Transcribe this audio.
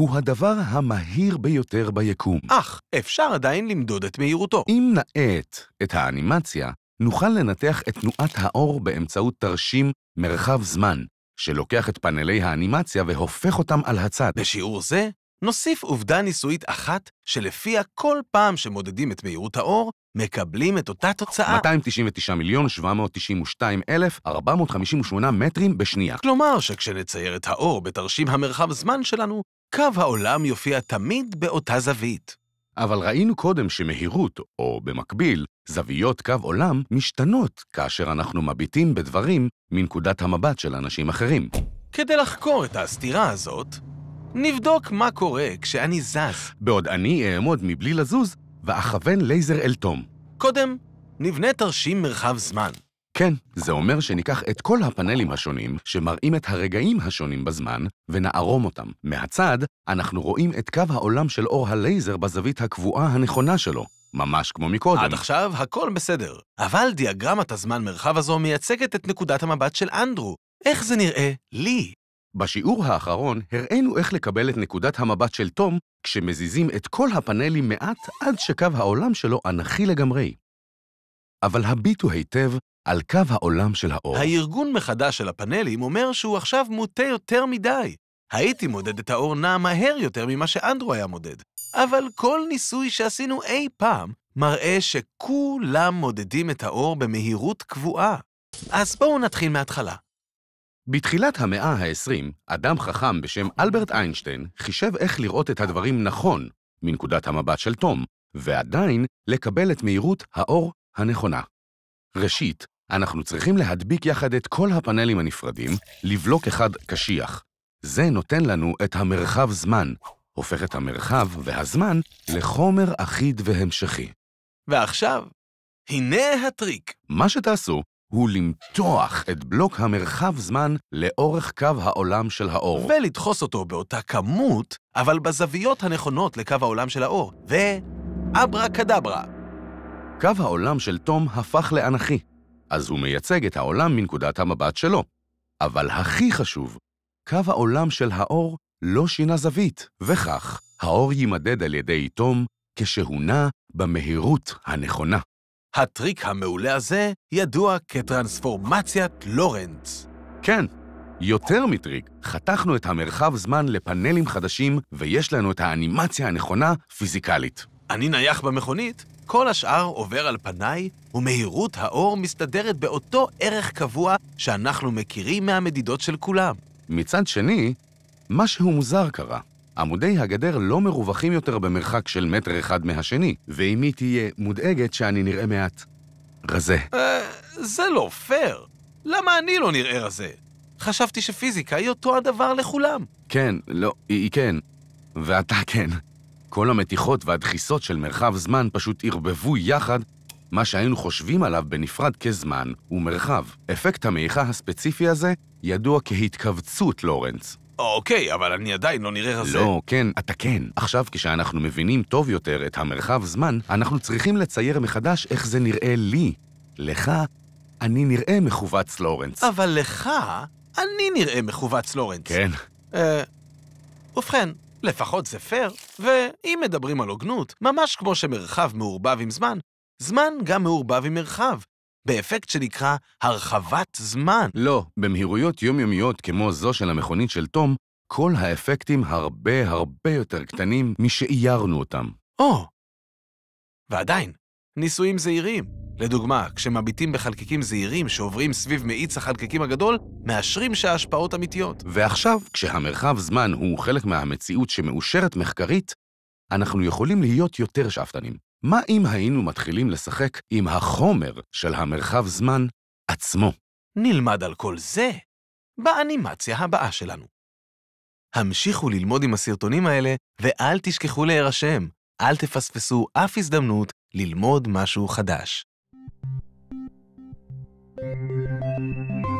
הוא הדבר המהיר ביותר ביקום. אך אפשר עדיין למדוד את מהירותו. אם נאט את האנימציה, נוכל לנתח את תנועת האור באמצעות תרשים מרחב-זמן, שלוקח את פאנלי האנימציה והופך אותם על הצד. בשיעור זה, נוסיף עובדה ניסויית אחת, שלפיה כל פעם שמודדים את מהירות האור, מקבלים את אותה תוצאה. 299 מיליון 792 אלף 458 מטרים בשנייה. כלומר שכשנצייר את האור בתרשים המרחב זמן שלנו, קו העולם יופיע תמיד באותה זווית. אבל ראינו קודם שמהירות, או במקביל, זוויות קו עולם משתנות כאשר אנחנו מביטים בדברים מנקודת המבט של אנשים אחרים. כדי לחקור את הסתירה הזאת, נבדוק מה קורה כשאני זז. בעוד אני אעמוד מבלי לזוז ואכוון לייזר אל תום. קודם, נבנה תרשים מרחב זמן. כן, זה אומר שניקח את כל הפאנלים השונים, שמראים את הרגעים השונים בזמן, ונערום אותם. מהצד, אנחנו רואים את קו העולם של אור הלייזר בזווית הקבועה הנכונה שלו, ממש כמו מקודם. עד עכשיו הכל בסדר, אבל דיאגרמת הזמן-מרחב הזו מייצגת את נקודת המבט של אנדרו. איך זה נראה לי? בשיעור האחרון הראינו איך לקבל את נקודת המבט של תום כשמזיזים את כל הפאנלים מעט עד שקו העולם שלו אנכי לגמרי. אבל הביטו היטב על קו העולם של האור. הארגון מחדש של הפאנלים אומר שהוא עכשיו מוטה יותר מדי. הייתי מודד את האור נע מהר יותר ממה שאנדרו היה מודד, אבל כל ניסוי שעשינו אי פעם מראה שכולם מודדים את האור במהירות קבועה. אז בואו נתחיל מההתחלה. בתחילת המאה ה-20, אדם חכם בשם אלברט איינשטיין חישב איך לראות את הדברים נכון, מנקודת המבט של תום, ועדיין לקבל את מהירות האור הנכונה. ראשית, אנחנו צריכים להדביק יחד את כל הפאנלים הנפרדים, לבלוק אחד קשיח. זה נותן לנו את המרחב זמן, הופך את המרחב והזמן לחומר אחיד והמשכי. ועכשיו, הנה הטריק. מה שתעשו הוא למתוח את בלוק המרחב זמן לאורך קו העולם של האור. ולדחוס אותו באותה כמות, אבל בזוויות הנכונות לקו העולם של האור. ו... אברה קדברה. קו העולם של תום הפך לאנכי, אז הוא מייצג את העולם מנקודת המבט שלו. אבל הכי חשוב, קו העולם של האור לא שינה זווית, וכך האור יימדד על ידי תום כשהוא נע במהירות הנכונה. הטריק המעולה הזה ידוע כטרנספורמציית לורנץ. כן, יותר מטריק, חתכנו את המרחב זמן לפאנלים חדשים ויש לנו את האנימציה הנכונה פיזיקלית. אני נייח במכונית כל השאר עובר על פניי, ומהירות האור מסתדרת באותו ערך קבוע שאנחנו מכירים מהמדידות של כולם. מצד שני, משהו מוזר קרה. עמודי הגדר לא מרווחים יותר במרחק של מטר אחד מהשני, ואם היא תהיה מודאגת שאני נראה מעט רזה. אה, זה לא פייר. למה אני לא נראה רזה? חשבתי שפיזיקה היא אותו הדבר לכולם. כן, לא, היא כן. ואתה כן. כל המתיחות והדחיסות של מרחב זמן פשוט ערבבו יחד מה שהיינו חושבים עליו בנפרד כזמן ומרחב. אפקט המעיכה הספציפי הזה ידוע כהתכווצות לורנס. אוקיי, אבל אני עדיין לא נראה רזה. לא, כן, אתה כן. עכשיו, כשאנחנו מבינים טוב יותר את המרחב זמן, אנחנו צריכים לצייר מחדש איך זה נראה לי. לך, אני נראה מכווץ לורנס. אבל לך, אני נראה מכווץ לורנס. כן. אה... ובכן, לפחות זה פייר, ואם מדברים על הוגנות, ממש כמו שמרחב מעורבב עם זמן, זמן גם מעורבב עם מרחב, באפקט שנקרא הרחבת זמן. לא, במהירויות יומיומיות כמו זו של המכונית של תום, כל האפקטים הרבה הרבה יותר קטנים משאיירנו אותם. או! Oh. ועדיין, ניסויים זעירים. לדוגמה, כשמביטים בחלקיקים זעירים שעוברים סביב מאיץ החלקיקים הגדול, מאשרים שההשפעות אמיתיות. ועכשיו, כשהמרחב זמן הוא חלק מהמציאות שמאושרת מחקרית, אנחנו יכולים להיות יותר שאפתנים. מה אם היינו מתחילים לשחק עם החומר של המרחב זמן עצמו? נלמד על כל זה באנימציה הבאה שלנו. המשיכו ללמוד עם הסרטונים האלה, ואל תשכחו להירשם. אל תפספסו אף הזדמנות ללמוד משהו חדש. thank you